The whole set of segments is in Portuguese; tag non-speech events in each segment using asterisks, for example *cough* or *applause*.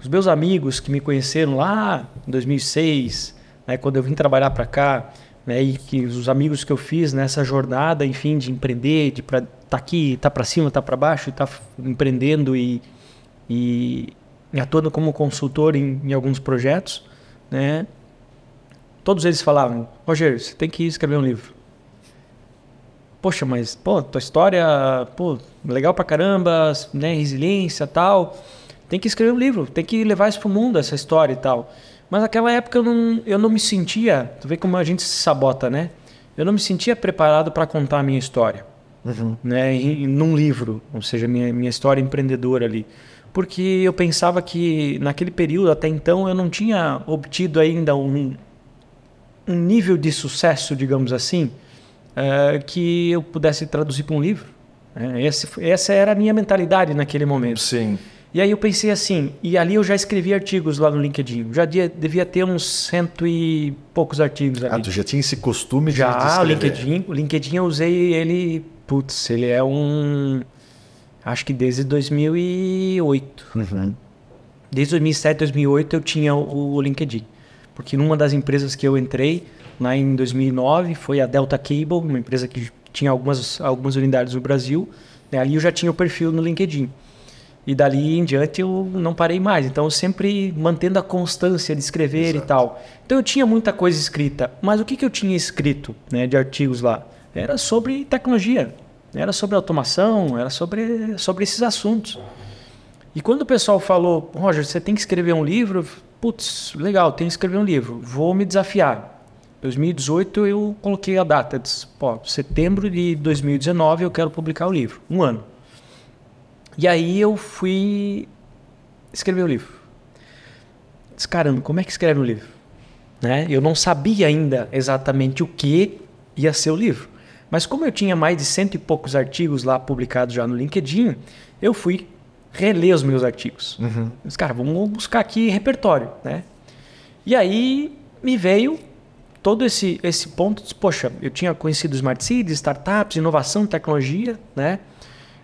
Os meus amigos que me conheceram lá em 2006, né, quando eu vim trabalhar para cá, né, e que os amigos que eu fiz nessa jornada, enfim, de empreender, de estar tá aqui, tá para cima, tá para baixo, tá empreendendo e, e atuando como consultor em, em alguns projetos, né? Todos eles falavam, Roger, você tem que escrever um livro poxa, mas pô, tua história, pô, legal pra caramba, né, resiliência, tal tem que escrever um livro, tem que levar isso para o mundo, essa história e tal. Mas naquela época eu não, eu não me sentia, tu vê como a gente se sabota, né? Eu não me sentia preparado para contar a minha história, uhum. né? Em, em, num livro, ou seja, minha, minha história empreendedora ali. Porque eu pensava que naquele período, até então, eu não tinha obtido ainda um, um nível de sucesso, digamos assim, eh, que eu pudesse traduzir para um livro. É, esse, essa era a minha mentalidade naquele momento. Sim. E aí eu pensei assim, e ali eu já escrevi artigos lá no LinkedIn. Já devia ter uns cento e poucos artigos ali. Ah, tu já tinha esse costume de já, de escrever. o LinkedIn, o LinkedIn eu usei ele, putz, ele é um acho que desde 2008. Uhum. Desde 2007, 2008 eu tinha o, o LinkedIn. Porque numa das empresas que eu entrei, lá em 2009, foi a Delta Cable, uma empresa que tinha algumas algumas unidades no Brasil. Né? Ali eu já tinha o perfil no LinkedIn. E dali em diante eu não parei mais. Então eu sempre mantendo a constância de escrever Exato. e tal. Então eu tinha muita coisa escrita, mas o que, que eu tinha escrito né, de artigos lá? Era sobre tecnologia, era sobre automação, era sobre, sobre esses assuntos. E quando o pessoal falou, Roger, você tem que escrever um livro, putz, legal, tenho que escrever um livro, vou me desafiar. 2018 eu coloquei a data, disse, pô, setembro de 2019 eu quero publicar o livro, um ano. E aí eu fui escrever o um livro. Disse, caramba, como é que escreve um livro? Né? Eu não sabia ainda exatamente o que ia ser o livro. Mas como eu tinha mais de cento e poucos artigos lá publicados já no LinkedIn, eu fui reler os meus artigos. Uhum. Disse, cara, vamos buscar aqui repertório, né? E aí me veio todo esse, esse ponto de, poxa, eu tinha conhecido Smart Cities, startups, inovação, tecnologia, né?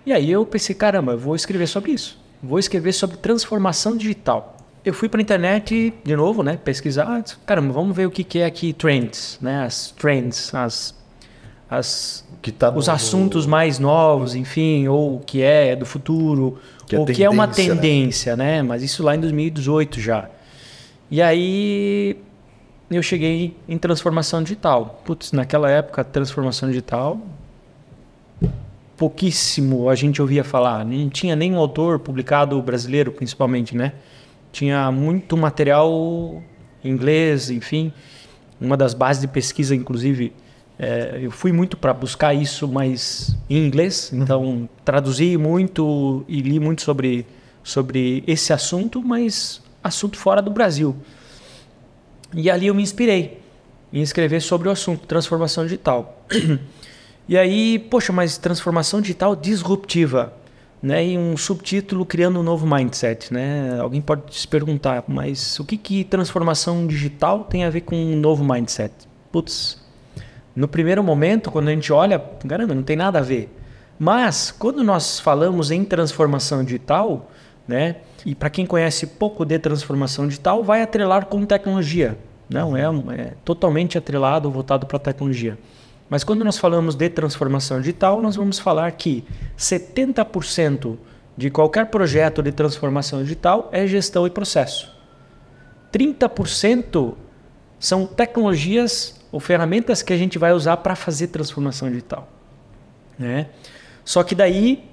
E aí eu pensei, caramba, eu vou escrever sobre isso. Vou escrever sobre transformação digital. Eu fui para a internet de novo, né, pesquisar. Caramba, vamos ver o que, que é aqui trends, né, as trends, as, as tá os no... assuntos mais novos, enfim, ou o que é do futuro, que é ou o que é uma tendência, né? né? Mas isso lá em 2018 já. E aí eu cheguei em transformação digital. Putz, naquela época, transformação digital pouquíssimo a gente ouvia falar. Não tinha nenhum autor publicado brasileiro, principalmente, né? Tinha muito material inglês, enfim. Uma das bases de pesquisa, inclusive, é, eu fui muito para buscar isso, mas em inglês. Uhum. Então, traduzi muito e li muito sobre, sobre esse assunto, mas assunto fora do Brasil. E ali eu me inspirei em escrever sobre o assunto transformação digital. *clears throat* E aí, poxa, mas transformação digital disruptiva, né? E um subtítulo criando um novo mindset, né? Alguém pode se perguntar, mas o que que transformação digital tem a ver com um novo mindset? Putz, no primeiro momento, quando a gente olha, caramba, não tem nada a ver. Mas quando nós falamos em transformação digital, né? E para quem conhece pouco de transformação digital, vai atrelar com tecnologia. Né? Não é, é totalmente atrelado, voltado para a tecnologia. Mas quando nós falamos de transformação digital, nós vamos falar que 70% de qualquer projeto de transformação digital é gestão e processo. 30% são tecnologias ou ferramentas que a gente vai usar para fazer transformação digital. Né? Só que daí,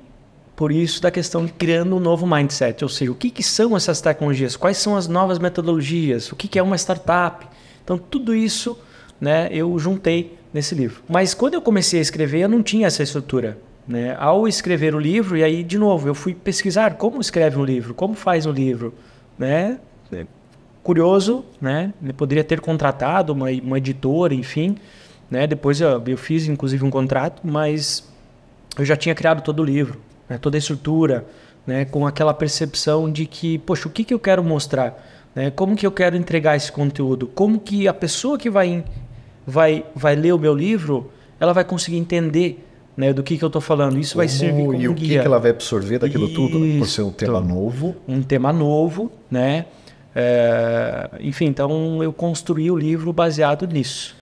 por isso da questão de criando um novo mindset, ou seja, o que, que são essas tecnologias, quais são as novas metodologias, o que, que é uma startup. Então tudo isso né, eu juntei nesse livro. Mas quando eu comecei a escrever, eu não tinha essa estrutura. Né? Ao escrever o livro, e aí, de novo, eu fui pesquisar como escreve um livro, como faz um livro. Né? Curioso, né? Eu poderia ter contratado uma, uma editora, enfim. Né? Depois eu, eu fiz, inclusive, um contrato, mas eu já tinha criado todo o livro, né? toda a estrutura, né? com aquela percepção de que, poxa, o que, que eu quero mostrar? Né? Como que eu quero entregar esse conteúdo? Como que a pessoa que vai vai, vai ler o meu livro, ela vai conseguir entender né, do que, que eu estou falando. Isso como, vai servir como E o que, que ela vai absorver daquilo Isso. tudo? Né, por ser um tema novo. Um tema novo, né? É, enfim, então eu construí o livro baseado nisso.